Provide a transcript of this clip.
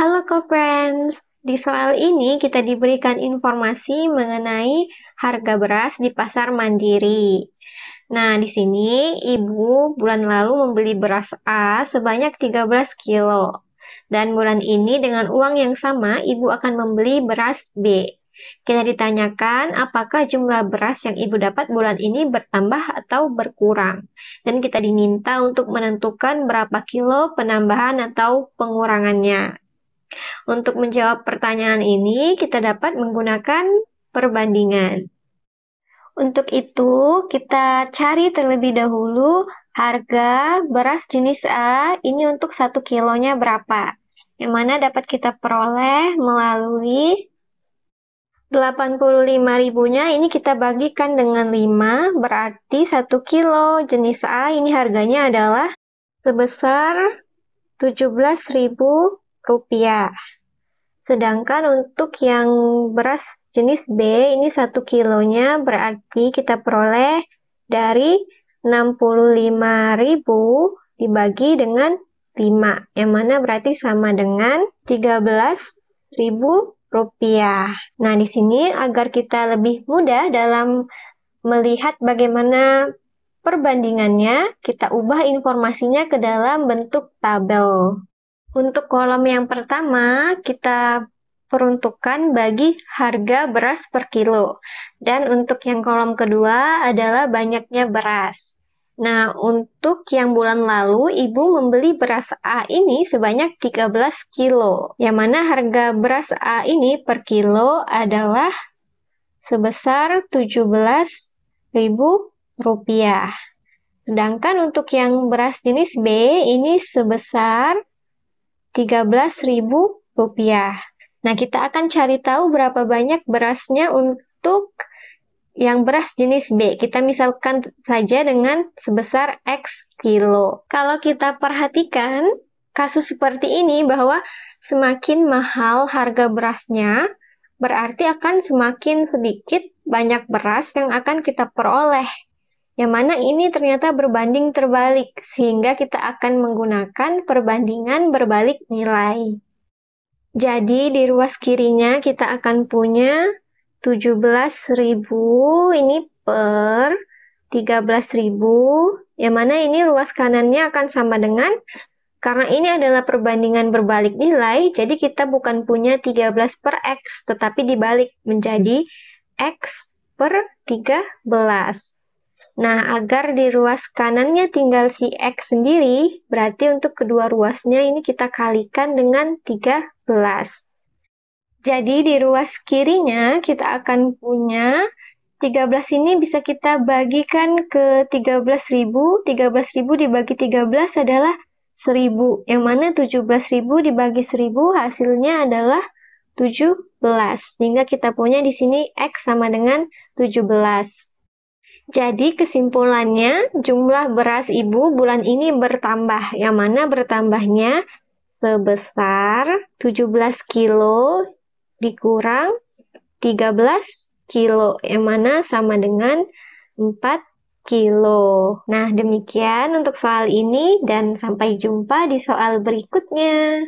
Halo co-friends, di soal ini kita diberikan informasi mengenai harga beras di pasar mandiri. Nah, di sini ibu bulan lalu membeli beras A sebanyak 13 kilo. Dan bulan ini dengan uang yang sama ibu akan membeli beras B. Kita ditanyakan apakah jumlah beras yang ibu dapat bulan ini bertambah atau berkurang. Dan kita diminta untuk menentukan berapa kilo penambahan atau pengurangannya. Untuk menjawab pertanyaan ini, kita dapat menggunakan perbandingan. Untuk itu, kita cari terlebih dahulu harga beras jenis A ini untuk 1 kilonya berapa. Yang mana dapat kita peroleh melalui 85 ribunya ini kita bagikan dengan 5, berarti 1 kilo jenis A ini harganya adalah sebesar 17.000 rupiah. Sedangkan untuk yang beras jenis B ini 1 kilonya berarti kita peroleh dari 65.000 dibagi dengan 5 yang mana berarti sama dengan 13.000 rupiah. Nah, di sini agar kita lebih mudah dalam melihat bagaimana perbandingannya, kita ubah informasinya ke dalam bentuk tabel. Untuk kolom yang pertama, kita peruntukkan bagi harga beras per kilo. Dan untuk yang kolom kedua adalah banyaknya beras. Nah, untuk yang bulan lalu, Ibu membeli beras A ini sebanyak 13 kilo, yang mana harga beras A ini per kilo adalah sebesar 17.000 rupiah. Sedangkan untuk yang beras jenis B ini sebesar 13.000 rupiah. Nah, kita akan cari tahu berapa banyak berasnya untuk yang beras jenis B. Kita misalkan saja dengan sebesar X kilo. Kalau kita perhatikan kasus seperti ini bahwa semakin mahal harga berasnya, berarti akan semakin sedikit banyak beras yang akan kita peroleh. Yang mana ini ternyata berbanding terbalik, sehingga kita akan menggunakan perbandingan berbalik nilai. Jadi di ruas kirinya kita akan punya 17.000 ini per 13.000 yang mana ini ruas kanannya akan sama dengan karena ini adalah perbandingan berbalik nilai jadi kita bukan punya 13 per X tetapi dibalik menjadi X per 13 Nah, agar di ruas kanannya tinggal si X sendiri, berarti untuk kedua ruasnya ini kita kalikan dengan 13. Jadi di ruas kirinya kita akan punya 13 ini bisa kita bagikan ke 13.000. 13.000 dibagi 13 adalah 1000. Yang mana 17.000 dibagi 1000 hasilnya adalah 17. Sehingga kita punya di sini X sama dengan 17. Jadi kesimpulannya jumlah beras ibu bulan ini bertambah yang mana bertambahnya sebesar 17 kilo dikurang 13 kilo yang mana sama dengan 4 kilo. Nah, demikian untuk soal ini dan sampai jumpa di soal berikutnya.